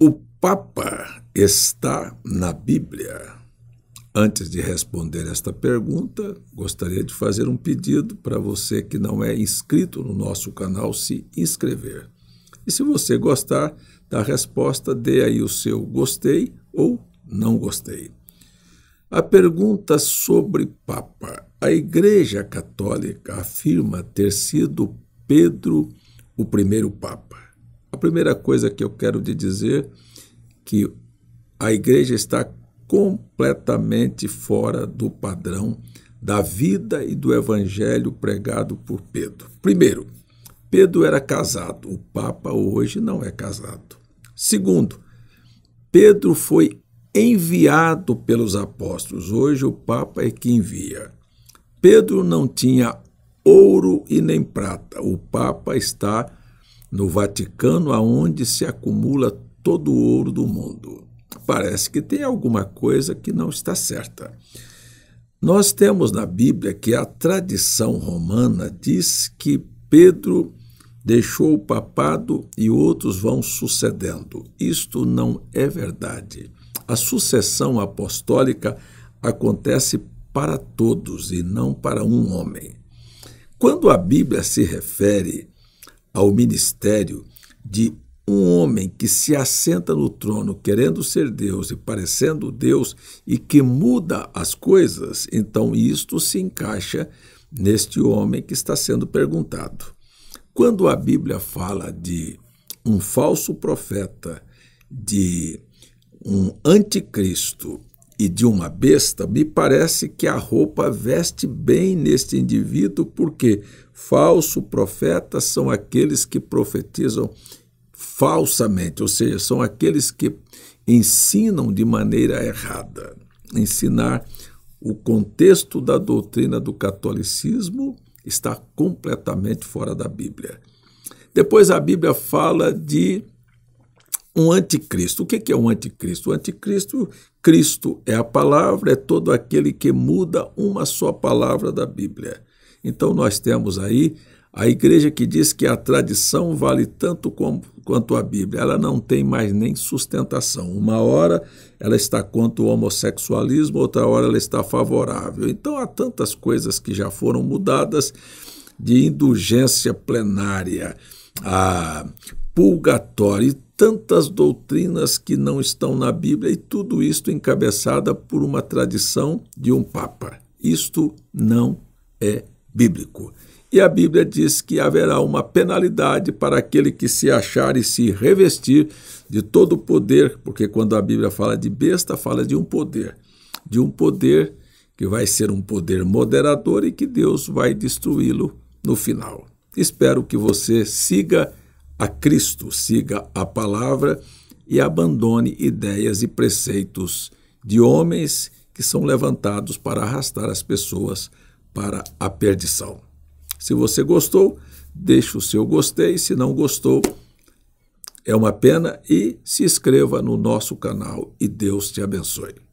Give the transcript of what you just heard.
O Papa está na Bíblia? Antes de responder esta pergunta, gostaria de fazer um pedido para você que não é inscrito no nosso canal se inscrever. E se você gostar da resposta, dê aí o seu gostei ou não gostei. A pergunta sobre Papa. A Igreja Católica afirma ter sido Pedro o primeiro Papa. A primeira coisa que eu quero te dizer que a igreja está completamente fora do padrão da vida e do evangelho pregado por Pedro. Primeiro, Pedro era casado, o Papa hoje não é casado. Segundo, Pedro foi enviado pelos apóstolos, hoje o Papa é que envia. Pedro não tinha ouro e nem prata, o Papa está no Vaticano, aonde se acumula todo o ouro do mundo. Parece que tem alguma coisa que não está certa. Nós temos na Bíblia que a tradição romana diz que Pedro deixou o papado e outros vão sucedendo. Isto não é verdade. A sucessão apostólica acontece para todos e não para um homem. Quando a Bíblia se refere ao ministério de um homem que se assenta no trono querendo ser Deus e parecendo Deus e que muda as coisas, então isto se encaixa neste homem que está sendo perguntado. Quando a Bíblia fala de um falso profeta, de um anticristo e de uma besta, me parece que a roupa veste bem neste indivíduo, porque falso profetas são aqueles que profetizam falsamente, ou seja, são aqueles que ensinam de maneira errada. Ensinar o contexto da doutrina do catolicismo está completamente fora da Bíblia. Depois a Bíblia fala de um anticristo. O que é um anticristo? O anticristo, Cristo é a palavra, é todo aquele que muda uma só palavra da Bíblia. Então nós temos aí a igreja que diz que a tradição vale tanto como, quanto a Bíblia, ela não tem mais nem sustentação. Uma hora ela está contra o homossexualismo, outra hora ela está favorável. Então há tantas coisas que já foram mudadas de indulgência plenária a purgatório tantas doutrinas que não estão na Bíblia e tudo isto encabeçada por uma tradição de um Papa. Isto não é bíblico. E a Bíblia diz que haverá uma penalidade para aquele que se achar e se revestir de todo o poder, porque quando a Bíblia fala de besta, fala de um poder, de um poder que vai ser um poder moderador e que Deus vai destruí-lo no final. Espero que você siga a Cristo, siga a palavra e abandone ideias e preceitos de homens que são levantados para arrastar as pessoas para a perdição. Se você gostou, deixe o seu gostei, se não gostou, é uma pena e se inscreva no nosso canal e Deus te abençoe.